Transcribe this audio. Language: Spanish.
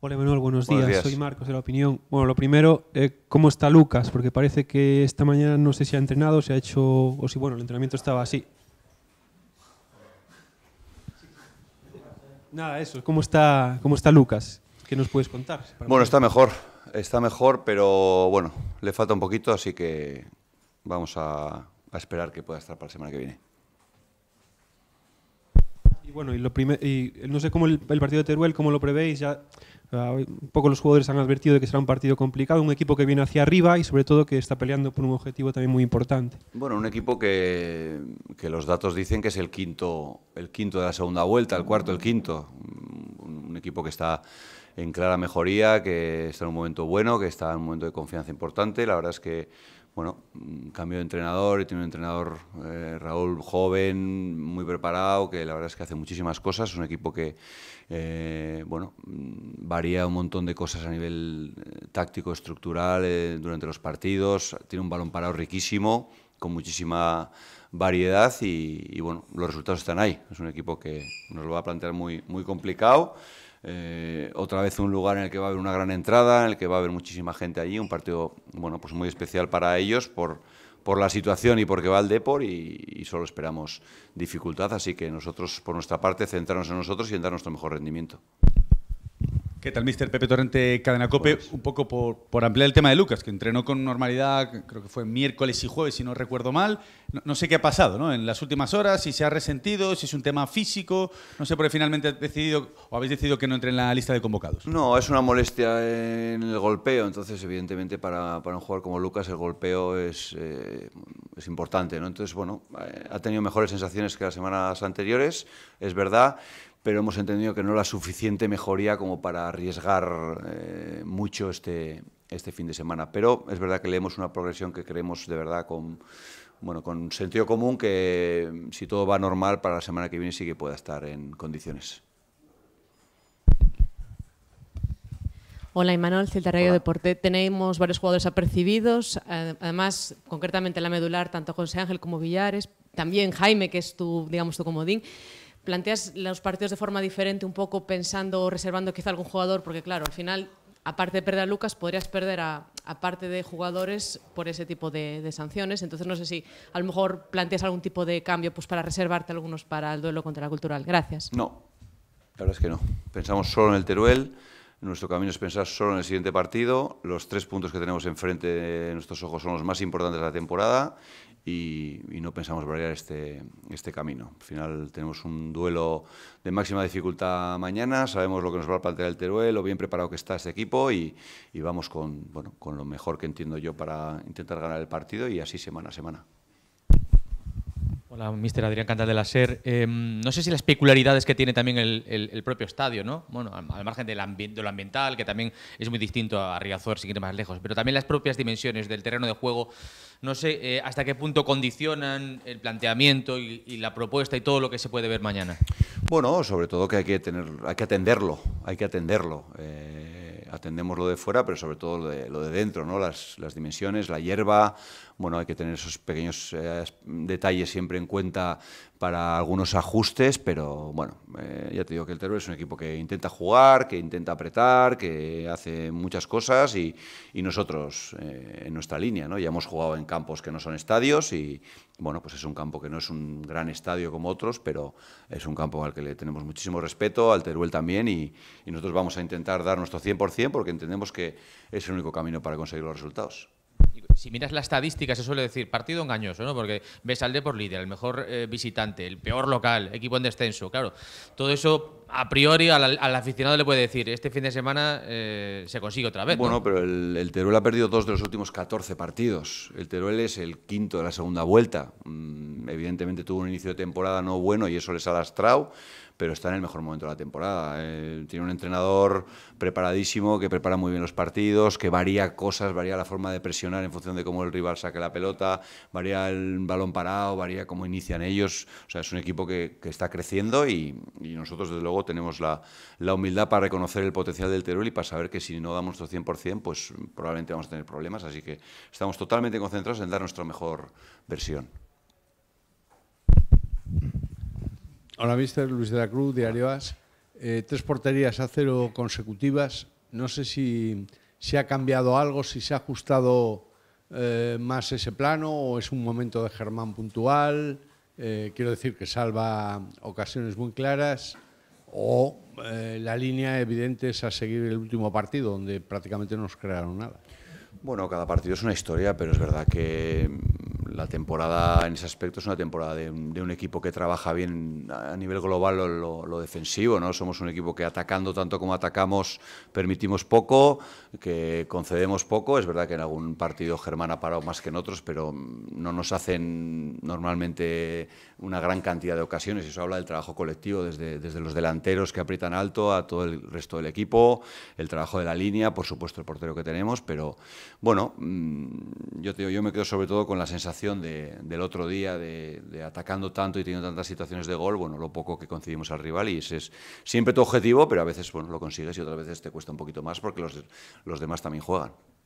Hola Manuel, buenos, días. Soy Marcos de La Opinión. Bueno, lo primero, eh, ¿cómo está Lucas? Porque parece que esta mañana no sé si ha entrenado, si ha hecho, o si, bueno, el entrenamiento estaba así. Nada, eso, ¿cómo está, cómo está Lucas? ¿Qué nos puedes contar? bueno, está mejor, está mejor, pero bueno, le falta un poquito, así que vamos a esperar que pueda estar para la semana que viene bueno, y, y no sé cómo el, partido de Teruel, cómo lo prevéis, ya ah, un poco los jugadores han advertido de que será un partido complicado, un equipo que viene hacia arriba y sobre todo que está peleando por un objetivo también muy importante. Bueno, un equipo que, los datos dicen que es el quinto, el quinto de la segunda vuelta, el cuarto, el quinto. un, un equipo que está en clara mejoría, que está en un momento bueno, que está en un momento de confianza importante. La verdad es que bueno, mm, cambio de entrenador, y tiene un entrenador, eh, Raúl, joven, muy preparado, que la verdad es que hace muchísimas cosas, es un equipo que, eh, bueno, mm, varía un montón de cosas a nivel eh, táctico, estructural, durante los partidos, tiene un balón parado riquísimo, con muchísima variedad y, bueno, los resultados están ahí, es un equipo que nos lo va a plantear muy, muy complicado. Eh, otra vez un lugar en el que va a haber una gran entrada, en el que va a haber muchísima gente allí, un partido bueno, pues muy especial para ellos por, por la situación y porque va al Depor y, y, solo esperamos dificultad, así que nosotros por nuestra parte centrarnos en nosotros y en dar nuestro mejor rendimiento. ¿Qué tal, Mister Pepe Torrente, Cadena Cope? un poco por, por, ampliar el tema de Lucas, que entrenó con normalidad, creo que fue miércoles y jueves, si no recuerdo mal. No, sé qué ha pasado ¿no? en las últimas horas, si se ha resentido, si es un tema físico. No sé por qué finalmente ha decidido o habéis decidido que no entre en la lista de convocados. No, es una molestia en el golpeo. Entonces, evidentemente, para, para un jugador como Lucas, el golpeo es, eh, es importante. ¿no? Entonces, bueno, eh, ha tenido mejores sensaciones que las semanas anteriores, es verdad pero hemos entendido que no la suficiente mejoría como para arriesgar eh, mucho este, este fin de semana. Pero es verdad que leemos una progresión que creemos de verdad con, bueno, con sentido común que mm, si todo va normal para la semana que viene sí que pueda estar en condiciones. Hola, Imanol, Celta Radio Deporte. Tenemos varios jugadores apercibidos, además, concretamente la medular, tanto José Ángel como Villares, también Jaime, que es tu, digamos, tu comodín planteas los partidos de forma diferente, un poco pensando o reservando quizá algún jugador, porque claro, al final, aparte de perder a Lucas, podrías perder a, parte de jugadores por ese tipo de, de, sanciones. Entonces, no sé si a lo mejor planteas algún tipo de cambio pues, para reservarte algunos para el duelo contra la cultural. Gracias. No, la verdad es que no. Pensamos solo en el Teruel. Nuestro camino es pensar solo en el siguiente partido. Los tres puntos que tenemos enfrente de nuestros ojos son los más importantes de la temporada y, no pensamos variar este, este, camino. Al final tenemos un duelo de máxima dificultad mañana, sabemos lo que nos va a plantear el Teruel, lo bien preparado que está este equipo y, vamos con, con lo mejor que entiendo yo para intentar ganar el partido y así semana a semana la mister Adrián Cantal de la SER. Em, no sé si las peculiaridades que tiene también el, propio estadio, ¿no? Bueno, al, margen de lo ambiental, que también es muy distinto a Riazor, si quiere más lejos, pero también las propias dimensiones del terreno de juego, no sé eh, hasta qué punto condicionan el planteamiento y, la propuesta y todo lo que se puede ver mañana. Bueno, sobre todo que hay que, tener, hay que atenderlo, hay que atenderlo. Eh, atendemos lo de fuera, pero sobre todo lo de, lo de dentro, ¿no? Las, dimensiones, la hierba, bueno, hay que tener esos pequeños eh, detalles siempre en cuenta para algunos ajustes, pero bueno, eh, ya te digo que el Teruel es un equipo que intenta jugar, que intenta apretar, que hace muchas cosas y, nosotros eh, en nuestra línea, ¿no? Ya hemos jugado en campos que no son estadios y bueno, pues es un campo que no es un gran estadio como otros, pero es un campo al que le tenemos muchísimo respeto, al Teruel también y, y nosotros vamos a intentar dar nuestro 100% porque entendemos que es el único camino para conseguir los resultados. Si miras las estadísticas, se suele decir partido engañoso, ¿no? Porque ves al por líder, el mejor eh, visitante, el peor local, equipo en descenso. Claro, todo eso a priori al, aficionado le puede decir, este fin de semana eh, se consigue otra vez. Bueno, pero el, Teruel ha perdido dos de los últimos 14 partidos. El Teruel es el quinto de la segunda vuelta. Mm, evidentemente tuvo un inicio de temporada no bueno y eso les ha lastrado, pero está en el mejor momento de la temporada. Eh, tiene un entrenador preparadísimo que prepara muy bien los partidos, que varía cosas, varía la forma de presionar en función de cómo el rival saque la pelota, varía el balón parado, varía cómo inician ellos. O sea, es un equipo que, está creciendo y nosotros desde luego tenemos la, humildad para reconocer el potencial del Teruel y para saber que si no damos nuestro 100%, pues probablemente vamos a tener problemas. Así que estamos totalmente concentrados en dar nuestra mejor versión. Hola, mister Luis de la Cruz, Diario As. Eh, tres porterías a cero consecutivas. No sé si se ha cambiado algo, si se ha ajustado eh, más ese plano o es un momento de Germán puntual. Eh, quiero decir que salva ocasiones muy claras o eh, la línea evidente es a seguir el último partido, donde prácticamente no nos crearon nada. Bueno, cada partido es una historia, pero es verdad que la temporada en ese aspecto es una temporada de, un equipo que trabaja bien a nivel global lo, defensivo, ¿no? Somos un equipo que atacando tanto como atacamos permitimos poco, que concedemos poco. Es verdad que en algún partido Germán ha parado más que en otros, pero no nos hacen normalmente una gran cantidad de ocasiones. Eso habla del trabajo colectivo, desde, desde los delanteros que aprietan alto a todo el resto del equipo, el trabajo de la línea, por supuesto el portero que tenemos, pero bueno, mm, yo yo me quedo sobre todo con la sensación del otro día, de, atacando tanto y teniendo tantas situaciones de gol, bueno, lo poco que concedimos al rival y ese es siempre tu objetivo, pero a veces bueno, lo consigues y otras veces te cuesta un poquito más porque los, los demás también juegan.